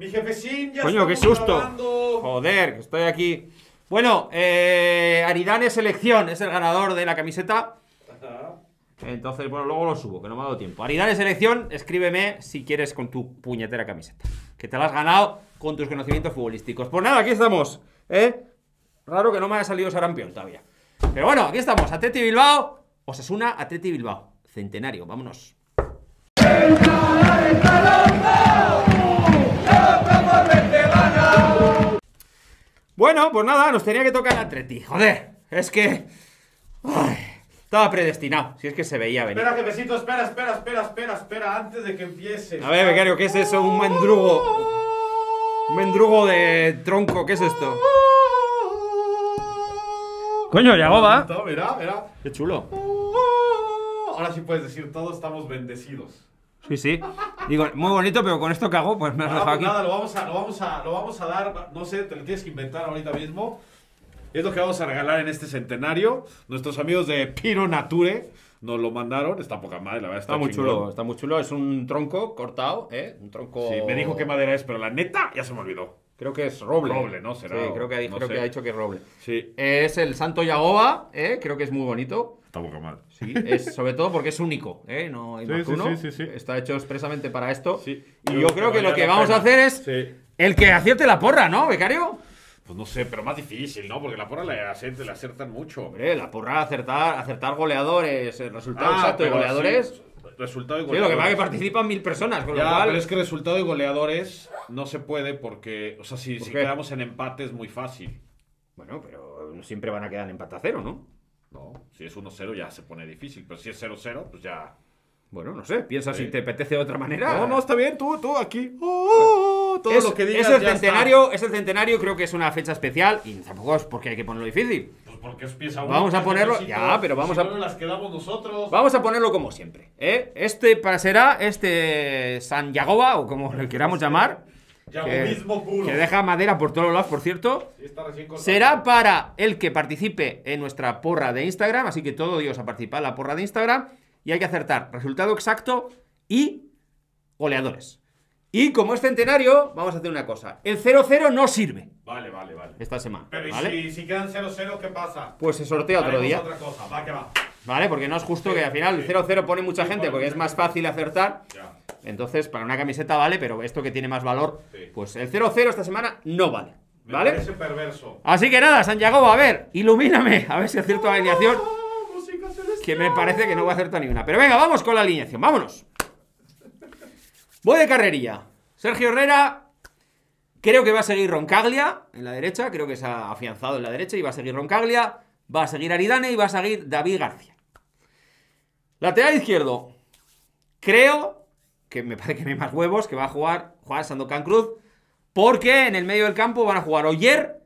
Mi sí, ya Coño, qué susto. Joder, estoy aquí. Bueno, eh, Aridane Selección es el ganador de la camiseta. Entonces, bueno, luego lo subo, que no me ha dado tiempo. Aridane Selección, escríbeme si quieres con tu puñetera camiseta. Que te la has ganado con tus conocimientos futbolísticos. Pues nada, aquí estamos. ¿eh? Raro que no me haya salido sarampión todavía. Pero bueno, aquí estamos. Atleti Bilbao. o una. Atleti Bilbao. Centenario, vámonos. Bueno, pues nada, nos tenía que tocar a Treti, Joder, es que... Ay, estaba predestinado, si es que se veía venir. Espera, jefecito, espera, espera, espera, espera, espera, antes de que empiece. A ver, becario, ¿qué es eso? Un mendrugo. Un mendrugo de tronco, ¿qué es esto? Coño, ya va. Mira, mira. Qué chulo. Ahora sí puedes decir, todos estamos bendecidos. Sí, sí. Digo, muy bonito, pero con esto hago, pues me has ah, pues aquí. Nada, lo vamos, a, lo, vamos a, lo vamos a dar, no sé, te lo tienes que inventar ahorita mismo. Es lo que vamos a regalar en este centenario. Nuestros amigos de Piro Nature nos lo mandaron. Está poca madre, la verdad. Está, está muy chulo, está muy chulo. Es un tronco cortado, ¿eh? Un tronco. Sí, me dijo qué madera es, pero la neta ya se me olvidó. Creo que es roble. Roble, ¿no? Será. Sí, creo que, ha, dicho que es roble. Sí. es el Santo Yagoba, ¿eh? Creo que es muy bonito. Está mal. Sí, sobre todo porque es único, ¿eh? No hay uno. Está hecho expresamente para esto. Y yo, creo que lo que vamos a hacer es el que acierte la porra, ¿no, becario? Pues no sé, pero más difícil, ¿no? Porque la porra la, acertan mucho. la porra acertar, acertar goleadores, el resultado ah, exacto de goleadores. Resultado y goleadores. lo que pasa es que participan mil personas, con lo Pero es que resultado de goleadores no se puede porque, o sea, si, si quedamos en empate es muy fácil. Bueno, pero siempre van a quedar en empate a cero, ¿no? No, si es 1-0 ya se pone difícil, pero si es 0-0, pues ya... Bueno, no sé, piensa si te apetece de otra manera. No, no, está bien, tú, tú, aquí. Oh, oh, oh, todo lo que digas. Es el, centenario, centenario, creo que es una fecha especial y tampoco es porque hay que ponerlo difícil. Pues porque es pieza Vamos a ponerlo, ya, pero vamos a. nosotros. Vamos a ponerlo como siempre. ¿eh? Este para será, este San Yagoba, o como le queramos este. llamar. Que deja madera por todos lados, por cierto. será para el que participe en nuestra porra de Instagram. Así que todo Dios a participar en la porra de Instagram. Y hay que acertar resultado exacto y goleadores. Y como es centenario, vamos a hacer una cosa. El 0-0 no sirve. Vale, vale, vale. Esta semana. ¿y si, quedan 0-0, ¿qué pasa? Pues se sortea otro día. Vale, porque no es justo que al final el 0-0 pone mucha gente porque es más fácil acertar. Entonces, para una camiseta vale, pero esto que tiene más valor, pues el 0-0 esta semana no vale. ¿Vale? perverso. Así que nada, Santiago, a ver, ilumíname, a ver si acierto la alineación. ¡Oh, que me parece que no voy a acertar ninguna. Pero venga, vamos con la alineación, vámonos. Voy de carrerilla. Sergio Herrera, creo que va a seguir Roncaglia en la derecha, creo que se ha afianzado en la derecha y va a seguir Roncaglia, va a seguir Aridane y va a seguir David García. Lateral izquierdo, creo que me parece que no hay más huevos, que va a jugar, Sando Sandokan Cruz, porque en el medio del campo van a jugar Oyer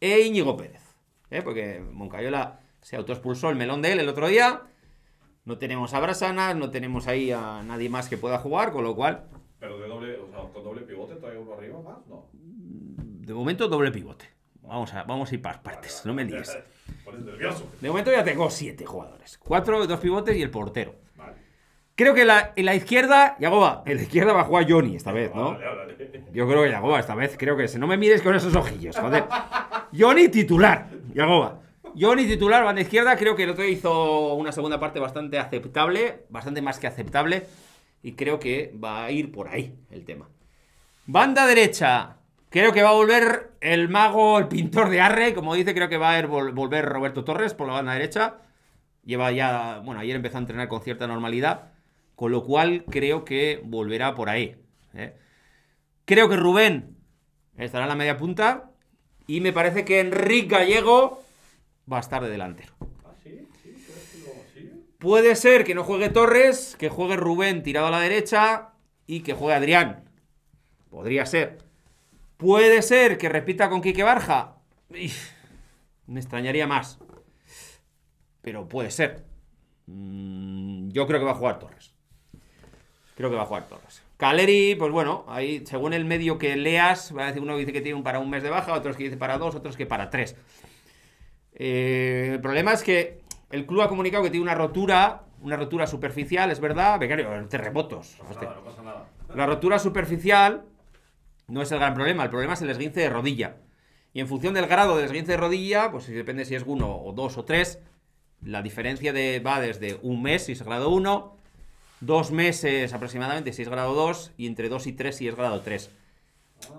e Íñigo Pérez. ¿Eh? Porque Moncayola se autoexpulsó el melón de él el otro día. No tenemos a Brasana, no tenemos ahí a nadie más que pueda jugar, con lo cual. Pero de doble, con doble pivote todavía uno arriba más, De momento doble pivote. Vamos a, vamos a ir para partes, no me líes. De momento ya tengo siete jugadores. Cuatro, dos pivotes y el portero. Creo que en la izquierda, Yagoba, en la izquierda va a jugar Johnny esta vez, ¿no? Yo creo que Yagoba esta vez, creo que si No me mires con esos ojillos, joder. Johnny titular, Yagoba. Johnny titular, banda izquierda, creo que el otro hizo una segunda parte bastante aceptable, bastante más que aceptable, y creo que va a ir por ahí el tema. Banda derecha, creo que va a volver el mago, el pintor de Arre, como dice, creo que va a volver Roberto Torres por la banda derecha. Lleva ya, bueno, ayer empezó a entrenar con cierta normalidad. Con lo cual creo que volverá por ahí. ¿eh? Creo que Rubén estará en la media punta. Y me parece que Enrique Gallego va a estar de delantero. ¿Ah, ¿Sí? Puede ser que no juegue Torres, que juegue Rubén tirado a la derecha y que juegue Adrián. Podría ser. Puede ser que repita con Quique Barja. Me extrañaría más. Pero puede ser. Mm, yo creo que va a jugar Torres. Creo que va a jugar todos. Caleri, pues bueno, ahí según el medio que leas, va a decir uno dice que tiene un para un mes de baja, otros que dice para dos, otros que para tres. Eh, el problema es que el club ha comunicado que tiene una rotura, una rotura superficial, es verdad, becario, terremotos. No pasa La rotura superficial no es el gran problema, el problema es el esguince de rodilla. Y en función del grado del esguince de rodilla, pues depende si es uno o dos o tres, la diferencia de, va desde un mes si es grado uno, dos meses aproximadamente si es grado 2 y entre 2 y 3 si es grado 3.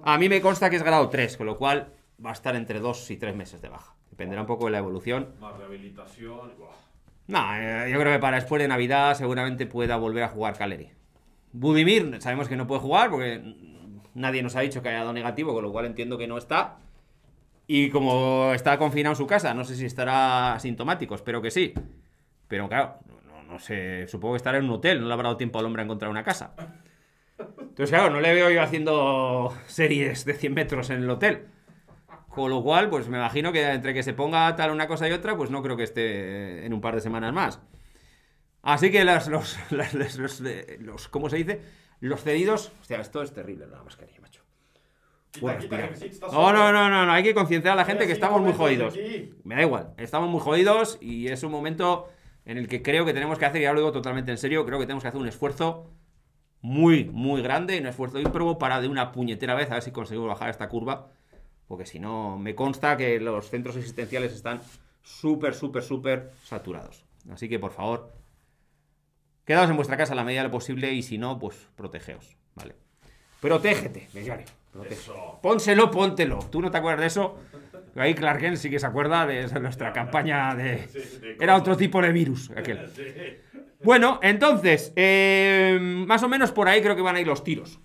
A mí me consta que es grado 3, con lo cual va a estar entre 2 y 3 meses de baja. Dependerá un poco de la evolución. Más rehabilitación. No, eh, yo creo que para después de Navidad seguramente pueda volver a jugar Caleri. Budimir, sabemos que no puede jugar porque nadie nos ha dicho que haya dado negativo, con lo cual entiendo que no está. Y como está confinado en su casa, no sé si estará asintomático, espero que sí. Pero claro, no sé, supongo que estará en un hotel, no le habrá dado tiempo al hombre a encontrar una casa. Entonces, claro, no le veo yo haciendo series de 100 metros en el hotel. Con lo cual, pues me imagino que entre que se ponga tal una cosa y otra, pues no creo que esté en un par de semanas más. Así que las, los, los, los, ¿cómo se dice? Los cedidos... O sea, esto es terrible, la mascarilla, macho. no, no, no, no, no, hay que concienciar a la gente que estamos muy jodidos. Me da igual, estamos muy jodidos y es un momento en el que creo que tenemos que hacer, y ahora lo digo totalmente en serio, creo que tenemos que hacer un esfuerzo muy, muy grande, un esfuerzo ímprobo para de una puñetera vez a ver si conseguimos bajar esta curva, porque si no, me consta que los centros existenciales están súper, súper, súper saturados. Así que, por favor, quedaos en vuestra casa la medida de lo posible y si no, pues protegeos, ¿vale? Protégete, llori. Pónselo, póntelo. ¿Tú no te acuerdas de eso? Ahí Clark sí que se acuerda de nuestra campaña de... Era otro tipo de virus aquel. Bueno, entonces, eh, más o menos por ahí creo que van a ir los tiros.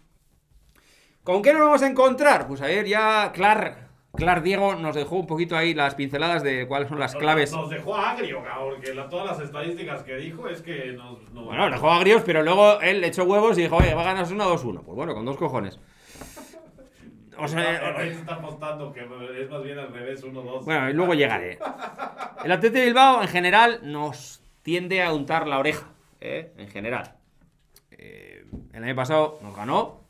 ¿Con qué nos vamos a encontrar? Pues a ver, ya Clark, Clark Diego nos dejó un poquito ahí las pinceladas de cuáles son las claves. Nos dejó agrio, porque todas las estadísticas que dijo es que nos... Bueno, nos dejó agrios, pero luego él le echó huevos y dijo, oye, va a ganar 1-2-1. Pues bueno, con dos cojones. O es más bien al revés, 1-2. Bueno, y luego llegaré. El atleta de Bilbao en general nos tiende a untar la oreja, ¿eh? en general. Eh, el año pasado nos ganó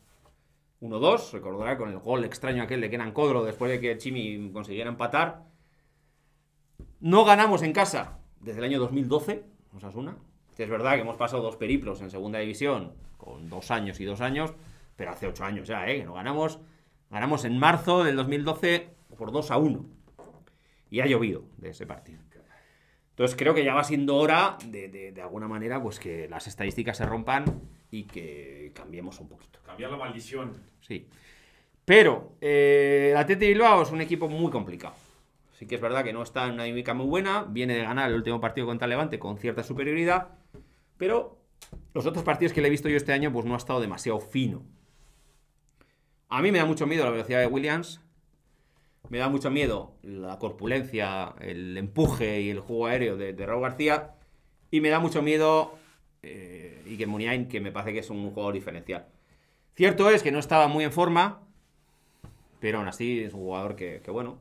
1-2, recordará con el gol extraño aquel de en Codro después de que Chimi consiguiera empatar. No ganamos en casa desde el año 2012, Osasuna. Es verdad que hemos pasado dos periplos en segunda división, con dos años y dos años, pero hace ocho años ya, ¿eh? que no ganamos. Ganamos en marzo del 2012 por 2 a 1. Y ha llovido de ese partido. Entonces creo que ya va siendo hora de, alguna manera pues que las estadísticas se rompan y que cambiemos un poquito. Cambiar la maldición. Sí. Pero la eh, el Atleti Bilbao es un equipo muy complicado. Sí que es verdad que no está en una dinámica muy buena. Viene de ganar el último partido contra Levante con cierta superioridad. Pero los otros partidos que le he visto yo este año pues no ha estado demasiado fino. A mí me da mucho miedo la velocidad de Williams. Me da mucho miedo la corpulencia, el empuje y el juego aéreo de, Raúl García. Y me da mucho miedo eh, y que Muniain, que me parece que es un jugador diferencial. Cierto es que no estaba muy en forma, pero aún así es un jugador que, bueno,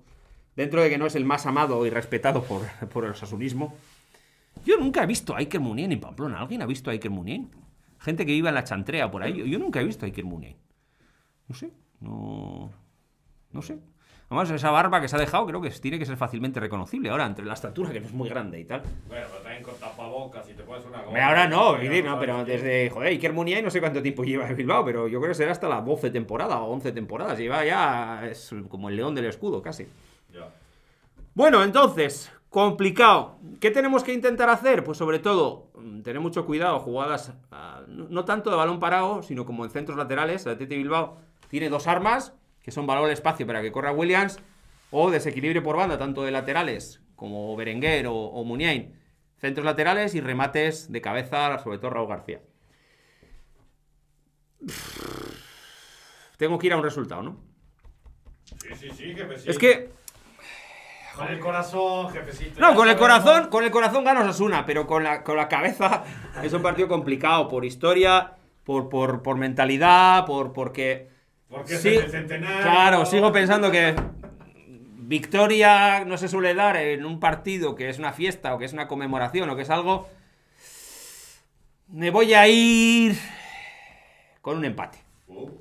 dentro de que no es el más amado y respetado por, el sasunismo, yo nunca he visto a Iker Muniain en Pamplona. ¿Alguien ha visto a Iker Muniain? Gente que vive en la chantrea por ahí. Yo, nunca he visto a Iker Muniain. No sé. No. No sé. Además, esa barba que se ha dejado creo que tiene que ser fácilmente reconocible ahora, entre la estatura, que no es muy grande y tal. Bueno, también con tapabocas y te puedes una Ahora no, pero desde, joder, Iker Muniain no sé cuánto tiempo lleva en Bilbao, pero yo creo que será hasta la 12 temporada o 11 temporadas. Lleva ya es como el león del escudo, casi. Ya. Bueno, entonces, complicado. ¿Qué tenemos que intentar hacer? Pues sobre todo, tener mucho cuidado, jugadas ah, no tanto de balón parado, sino como en centros laterales. El Tete Bilbao tiene dos armas, que son valor del espacio para que corra Williams, o desequilibrio por banda, tanto de laterales como Berenguer o, o Centros laterales y remates de cabeza, sobre todo Raúl García. Tengo que ir a un resultado, ¿no? Sí, sí, sí, jefecito. Es que con el corazón, jefecito. No, con el corazón, con el corazón ganas una pero con la, cabeza es un partido complicado por historia, por, por, por mentalidad, por porque porque sí, Claro, sigo pensando que victoria no se suele dar en un partido que es una fiesta o que es una conmemoración o que es algo. Me voy a ir con un empate. Oh.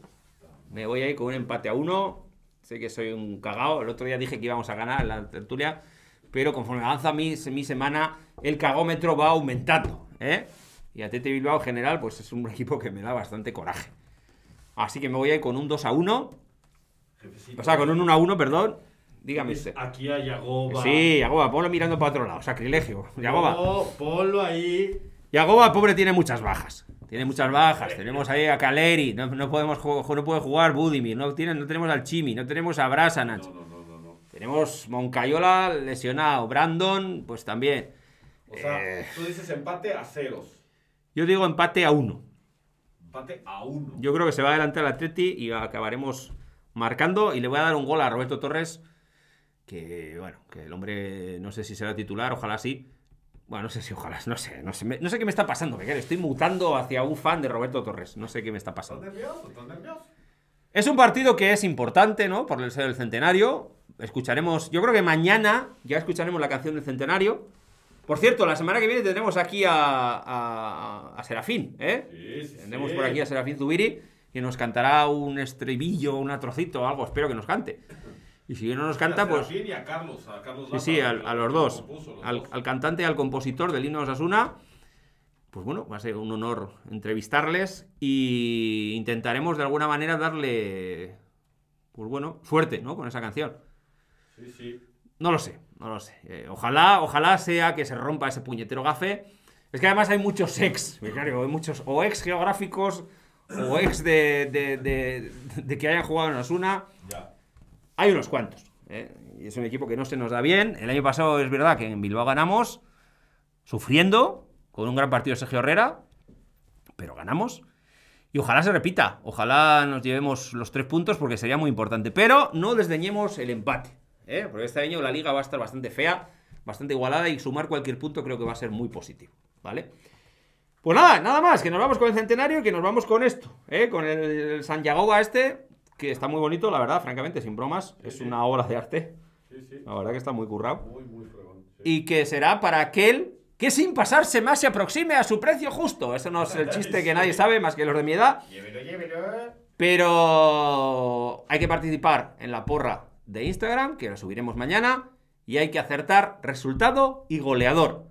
Me voy a ir con un empate a uno. Sé que soy un cagao. El otro día dije que íbamos a ganar en la tertulia. Pero conforme avanza mi, semana, el cagómetro va aumentando. ¿eh? y Y Tete Bilbao en general, pues es un equipo que me da bastante coraje. Así que me voy a ir con un 2 a 1. O sea, con un 1 a 1, perdón. Dígame pues usted. Aquí a Yagoba. Sí, Yagoba, ponlo mirando para otro lado. Sacrilegio. Yagoba. No, ponlo ahí. Yagoba, pobre, tiene muchas bajas. Tiene muchas bajas. Eh, tenemos eh. ahí a Caleri. No, no puede jugar Budimir. No, tenemos al Chimi. No tenemos a Brasanach. No, tenemos Moncayola lesionado. Brandon, pues también. O sea, eh. tú dices empate a ceros. Yo digo empate a uno. Yo creo que se va a adelantar el Atleti y acabaremos marcando. Y le voy a dar un gol a Roberto Torres, que bueno, que el hombre no sé si será titular, ojalá sí. Bueno, no sé si ojalá, no sé, no sé, qué me está pasando, Estoy mutando hacia un fan de Roberto Torres. No sé qué me está pasando. Es un partido que es importante, ¿no? Por el ser del centenario. Escucharemos, yo creo que mañana ya escucharemos la canción del centenario. Por cierto, la semana que viene tendremos aquí a, Serafín, ¿eh? tendremos por aquí a Serafín Zubiri, que nos cantará un estribillo, un atrocito o algo, espero que nos cante. Y si no nos canta, pues... a sí, sí, a, los dos. al, cantante y al compositor del himno de Osasuna. Pues bueno, va a ser un honor entrevistarles y intentaremos de alguna manera darle, pues bueno, suerte, ¿no? Con esa canción. Sí, sí. No lo sé. No lo sé. Eh, ojalá, ojalá sea que se rompa ese puñetero gafe. Es que además hay muchos ex, hay muchos o ex geográficos o ex de, de, que hayan jugado en Osuna. Ya. Hay unos cuantos. Eh, y es un equipo que no se nos da bien. El año pasado es verdad que en Bilbao ganamos, sufriendo, con un gran partido de Sergio Herrera, pero ganamos. Y ojalá se repita, ojalá nos llevemos los tres puntos porque sería muy importante. Pero no desdeñemos el empate. ¿eh? porque este año la liga va a estar bastante fea, bastante igualada y sumar cualquier punto creo que va a ser muy positivo, ¿vale? Pues nada, nada más, que nos vamos con el centenario y que nos vamos con esto, ¿eh? con el, San Yagoba este, que está muy bonito, la verdad, francamente, sin bromas, es una obra de arte. Sí, la verdad que está muy currado. y que será para aquel que sin pasarse más se aproxime a su precio justo. Eso no es el chiste que nadie sabe, más que los de mi edad. Llévelo, llévelo. Pero hay que participar en la porra de Instagram, que lo subiremos mañana, y hay que acertar resultado y goleador.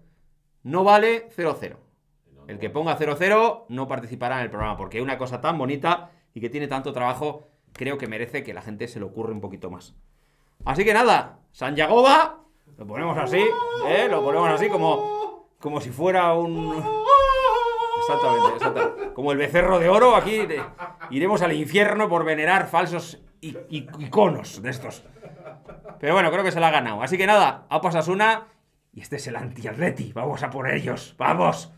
No vale 0-0. El que ponga 0-0 no participará en el programa, porque una cosa tan bonita y que tiene tanto trabajo, creo que merece que la gente se le ocurra un poquito más. Así que nada, San Yagoba, lo ponemos así, ¿eh? lo ponemos así como, como si fuera un... Exactamente, exactamente. Como el becerro de oro, aquí iremos al infierno por venerar falsos y, iconos de estos. Pero bueno, creo que se la ha ganado. Así que nada, a pasas una y este es el anti-atleti. Vamos a por ellos, vamos.